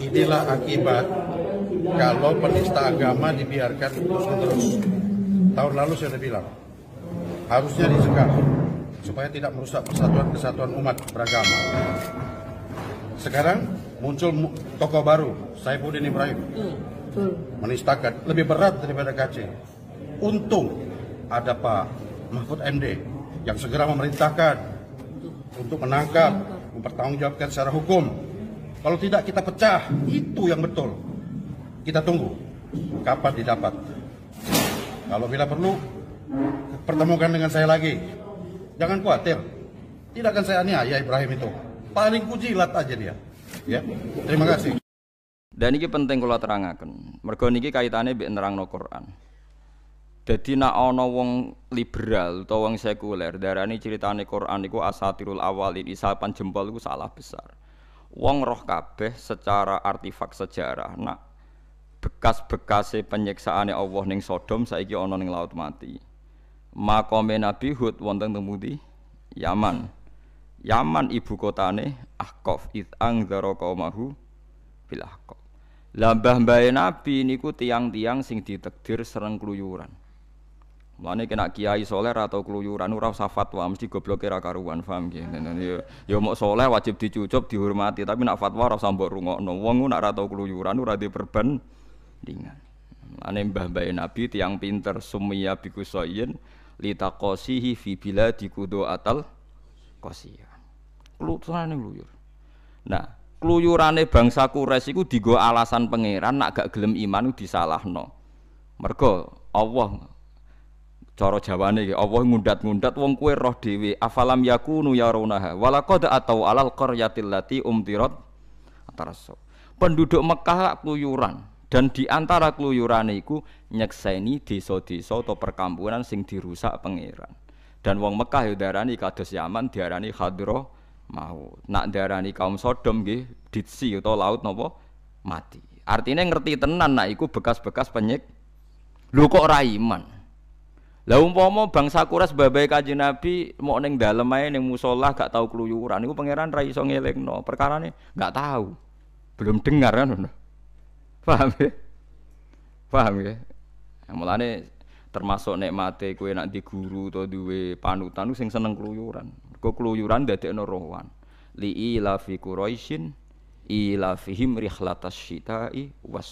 Inilah akibat kalau penista agama dibiarkan terus-menerus. Tahun lalu saya sudah bilang, harusnya dicegah supaya tidak merusak persatuan kesatuan umat beragama. Sekarang muncul tokoh baru, Saifuddin Ibrahim. Hmm, Menistakan lebih berat daripada KC. Untung ada Pak Mahfud MD yang segera memerintahkan untuk menangkap, mempertanggungjawabkan secara hukum kalau tidak kita pecah, itu yang betul. Kita tunggu kapan didapat. Kalau bila perlu, pertemukan dengan saya lagi. Jangan khawatir, tidak akan saya aniaya Ibrahim itu. Paling kujilat aja dia. Ya, terima kasih. Dan ini penting kalau terangkan. Mergo niki kaitane mbek nerangno Quran. Jadi nak ana wong liberal atau wong sekuler ini ceritanya Quran iku asatirul awalin isapan jempol iku salah besar wong roh kabeh secara artefak sejarah nak bekas penyiksaan ya Allah neng Sodom saiki ono neng laut mati makome Nabi Hud wonten temudi Yaman Yaman ibu kotane Ahqaf id angzara qaumahu bil Ahqaf lah Nabi niku tiang-tiang sing ditekdir sereng kluyuran Mulane kena kiai soleh atau keluyuran ora usah fatwa mesti gobloke ra karuan paham ki. Yo yo mok soleh wajib dicucup dihormati tapi nak fatwa ora usah mbok rungokno. Wong nak ra tau keluyuran ora di perbandingan. Mulane mbah-mbah Nabi tiang pinter sumia bikusoyin litaqasihi fi biladi kudu atal qasiyah. Keluyurane keluyur. Nah, keluyurane bangsa Quraisy iku digo alasan pangeran nak gak gelem iman disalahno. Mergo Allah cara jawane iki Allah ngundat-ngundat wong kue roh dhewe afalam yakunu yarunaha walaqad atau alal qaryatil lati umtirat ataraso penduduk Mekah kluyuran dan di antara keluyuran iku nyekseni desa-desa atau perkampungan sing dirusak pangeran dan wong Mekah yo darani kados Yaman diarani Khadra mau nak darani kaum Sodom nggih ditsi atau laut napa mati artinya ngerti tenan nak iku bekas-bekas penyek lu kok raiman lah umpama bangsa kuras babai kanjeng Nabi mau ning dalem ae ning musala gak tau keluyuran niku pangeran ra iso ngelingno. Perkarane gak tahu. Belum dengar kan. Paham ya? Paham ya? ya mulane termasuk nikmate kowe nak di guru atau duwe panutan sing seneng kluyuran. Mergo kluyuran dadekno rohwan Li ila fi quraisyin ila fihim shita syita'i was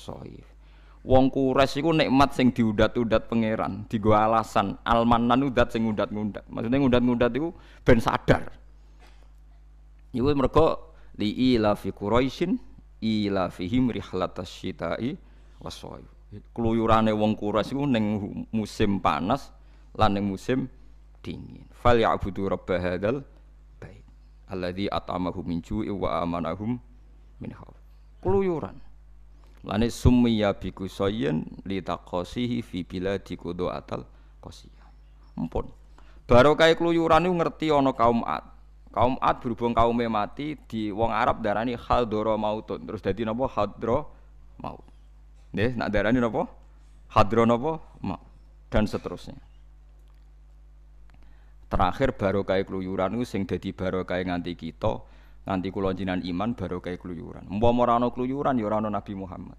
Wong kures iku nikmat sing diudat-udat pangeran, digo alasan. Almanan udat sing ngundat ngudat Maksudnya ngudat ngundat iku ben sadar. Ya iku mergo li ila fi Quraisyin ila fihim rihlatas syita'i wasoy. Keluyurane wong kures iku ning musim panas lan ning musim dingin. Fal ya'budu rabb hadzal bait alladzi at'amahum min ju'i wa amanahum min khauf. Keluyuran. Lani sumiya bi kusayin li taqasihi fi biladi kudu atal qasiya. Ampun. Barokah kluyuran niku ngerti ono kaum Ad. Kaum Ad berhubung kaum mati di wong Arab darah darani hadra mautun. Terus dadi napa hadra maut. Nih nak darah ini napa? Hadra napa maut. Dan seterusnya. Terakhir baru kayak kluyuran niku sing baru kayak nganti kita Nanti kula jinan iman baru kayak keluyuran. Mbok morano keluyuran ya ora Nabi Muhammad.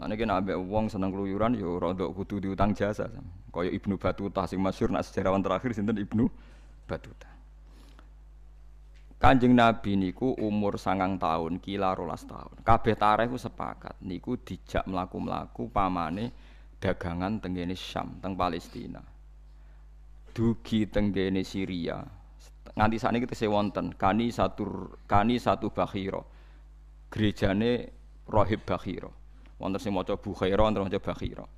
Lan iki nek uang seneng keluyuran yo ya rondo ndok kudu diutang jasa. Kaya Ibnu Batuta sing masyhur nak sejarawan terakhir sinten Ibnu Batuta. Kanjeng Nabi niku umur sangang tahun, kila rolas tahun. Kabeh tareh ku sepakat niku dijak mlaku-mlaku pamane dagangan tenggene Syam, teng Palestina. Dugi tenggene Syria, nganti saat ini kita sewonten kani satu kani satu bakhiro gerejane rohib bakhiro wonten sing maca bukhiro wonten maca bakhiro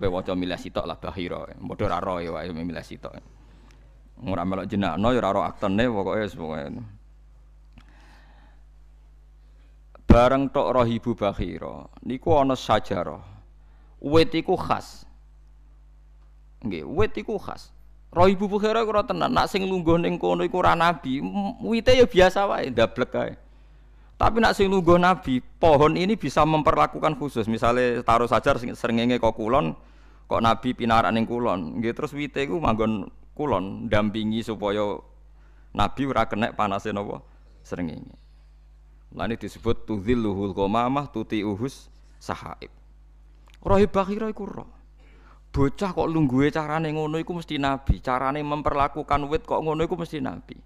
be waca milih sitok lah bakhiro padha raro roe ya wae milih sitok ora melok jenakno no ya ora ro aktene es wis pokoke bareng tok rohibu bakhira niku ana sajarah wit iku khas nggih wit iku khas Roh Ibu Bukhara kira tenan, nak sing lungguh neng kono iku nabi, wite ya biasa wae, double kae. Tapi nak sing lungguh nabi, pohon ini bisa memperlakukan khusus. Misalnya taruh saja serengenge kok kulon, kok nabi pinara neng kulon. Gitu terus wite ku manggon kulon dampingi supaya nabi ora kena panase napa serengenge. Lah ini disebut tuhzilluhul qamamah tuti uhus sahaib. Roh Ibu bocah kok lungguhe carane ngono iku mesti nabi carane memperlakukan wit kok ngono iku mesti nabi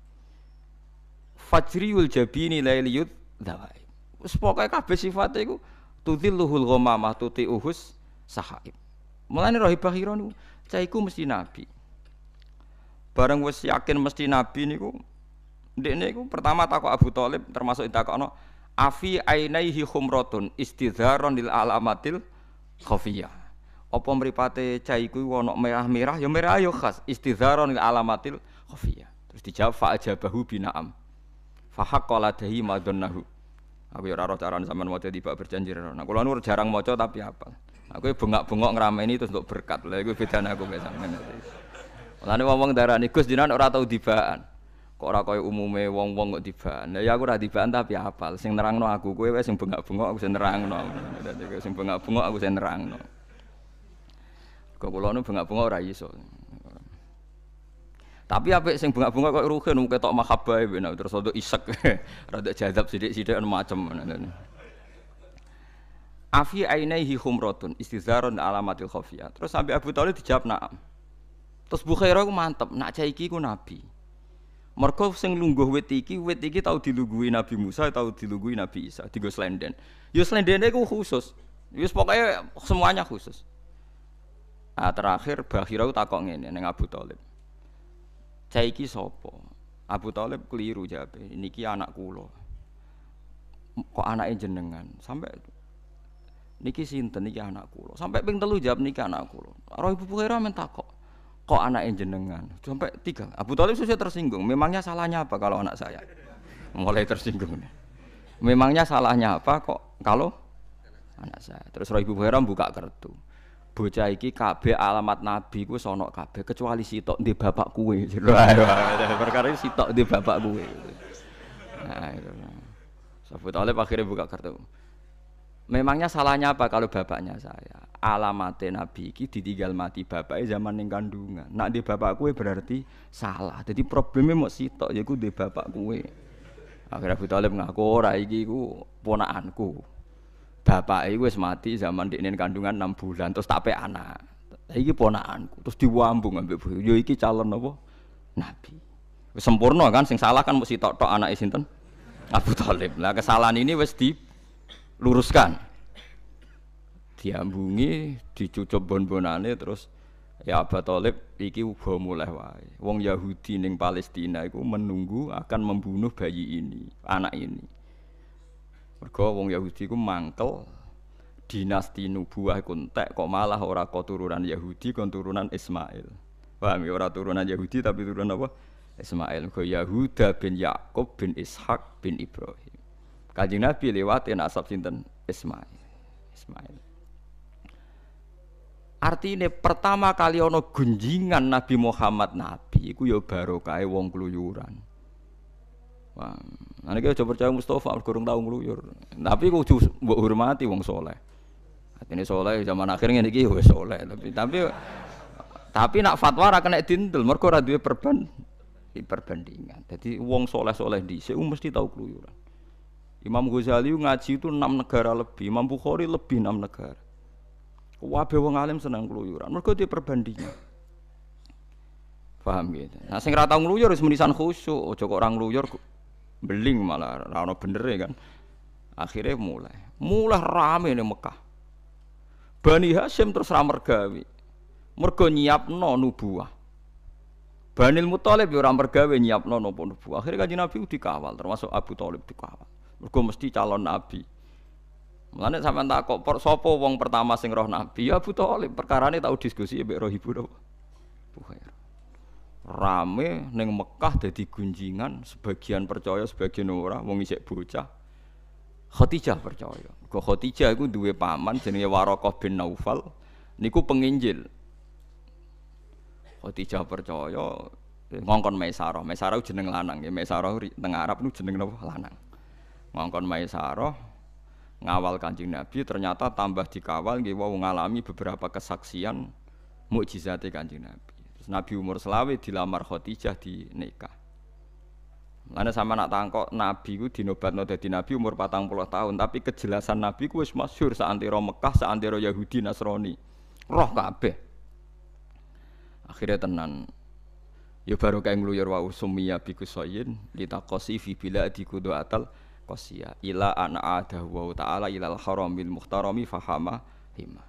fajriul jabini lailiyud dawai wis pokoke kabeh sifate iku tudhilluhul ghamamah tuti uhus sahaib mulane rohibah hira niku cah iku mesti nabi bareng wis yakin mesti nabi niku ndekne iku pertama takok Abu Thalib termasuk ditakokno afi ainaihi khumratun istidharon lil alamatil khafiyah apa mripate cai iku ana merah-merah ya merah ya khas istidharon alamatil khafiyah. Terus dijawab fa ajabahu binaam. Fa haqqala dahi madonnahu. Aku ya ora roh carane sampean maca tiba berjanji ora. Nah, kula nur jarang maca tapi apa nah, Aku bengak-bengok ngrameni terus untuk berkat. Lah iku bedane aku mek sampean. Mulane wong-wong darani Gus dinan ora tau dibaan. Kok ora kaya umume wong-wong kok dibaan. Lah ya aku ora dibaan tapi apal. Sing nerangno aku kowe wae sing bengak-bengok aku sing nerangno. Dadi sing bengak-bengok aku sing nerangno. Kau pulau nu bunga-bunga rai so, Tapi apa sing bunga-bunga kok ruhe nu ketok mahabbah bener terus rada isek, rada sidik sidik sithik anu macem ngono. Afi hikum rotun istizaron alamatil kofia. Terus sampai Abu Talib dijawab na'am. Terus Bukhairah ku mantep, nak caiki ku nabi. mereka sing lungguh wet iki, wet iki tau dilungguhi Nabi Musa, tau dilungguhi Nabi Isa, tiga selendeng. Yo slendene ku khusus. Yus pokoknya semuanya khusus. Nah, terakhir Bahira takok ngene ning Abu Thalib. Caiki sapa? Abu Thalib keliru jawabe. Niki anak kula. Kok anake jenengan? Sampai niki sinten niki anak kula. Sampai ping telu jawab niki anak kula. Karo Ibu Bahira men takok. Kok anake jenengan? Sampai tiga. Abu Thalib susah tersinggung. Memangnya salahnya apa kalau anak saya? Mulai tersinggung Memangnya salahnya apa kok kalau anak saya? Terus Ibu Bahira buka kartu bocah iki kabeh alamat nabi ku sono kabeh kecuali si tok di bapak kue perkara tok di bapak kue nah itu sebut oleh akhirnya buka kartu memangnya salahnya apa kalau bapaknya saya alamat nabi iki ditinggal mati bapaknya e zaman yang kandungan nak di bapak kue berarti salah jadi problemnya mau sitok ya ku di bapak kue akhirnya buta oleh mengaku orang iki ku ponaanku bapak iku wis mati zaman dikne kandungan enam bulan terus tak anak. Iki ponakanku terus diwambung ambek bu. Yo ya iki calon apa? Nabi. sempurna kan sing salah kan mesti tok-tok anak sinten? Abu Thalib. Lah kesalahan ini wis diluruskan. Diambungi, dicucup bon-bonane terus ya Abu Talib iki uga mulai wae. Wong Yahudi ning Palestina itu menunggu akan membunuh bayi ini, anak ini. Mergo wong Yahudi ku mangkel dinasti nubuah kontek kok malah ora kok turunan Yahudi kon turunan Ismail. Paham ya ora turunan Yahudi tapi turunan apa? Ismail. Mergo Yahuda bin Yakub bin Ishak bin Ibrahim. Kanjeng Nabi lewatin asap sinten? Ismail. Ismail. Artinya pertama kali ono gunjingan Nabi Muhammad Nabi iku ya kaya wong keluyuran. Paham. Ane coba percaya Mustafa kurang tahu ngeluyur, Tapi kudu mbok hormati wong soleh. ini soleh zaman akhirnya ini gue soleh tapi tapi tapi nak fatwa ra tindel, dintel mergo ora duwe perban perbandingan. Jadi wong soleh-soleh di, sini mesti tahu keluyuran. Imam Ghazali ngaji itu enam negara lebih, Imam Bukhari lebih enam negara. Wabe wong alim senang keluyuran, mereka dia perbandingan. Paham gitu. Nah sing ratau ngeluyur semenisan wis menisan khusyuk, orang ngeluyur beling malah rano bener ya kan akhirnya mulai mulai rame nih Mekah Bani Hashim terus ramergawi mergo no nubuah Banil Mutalib ya ora nyiap nyiap nono nubuah akhirnya kanjeng Nabi dikawal termasuk Abu Talib dikawal mergo mesti calon nabi Mulane sampean tak kok sapa wong pertama sing roh nabi ya Abu perkara perkarane tau diskusi mbek roh ibu rame neng Mekah jadi gunjingan sebagian percaya sebagian ora wong isek bocah Khadijah percaya Kau Khadijah itu dua paman jenenge Warokoh bin Naufal niku penginjil Khadijah percaya eh, ngongkon Maisarah Maisarah jeneng lanang ya Maisarah teng Arab nu jeneng apa lanang ngongkon Maisarah ngawal Kanjeng Nabi ternyata tambah dikawal nggih wong ngalami beberapa kesaksian mukjizat Kanjeng Nabi Nabi umur selawe dilamar Khadijah di nikah. Mana sama nak tangkok Nabi ku noda di Nabi umur patang puluh tahun, tapi kejelasan Nabi ku wis masyur saantiro Mekah, saantiro Yahudi Nasrani. Roh kabeh. Akhirnya tenan. Ya baru kayak ngeluyur wa usumia ya biku soyin ditakosi fi bila dikudu atal kosya ila ana adahu wa ta'ala ilal haramil muhtarami fahama hima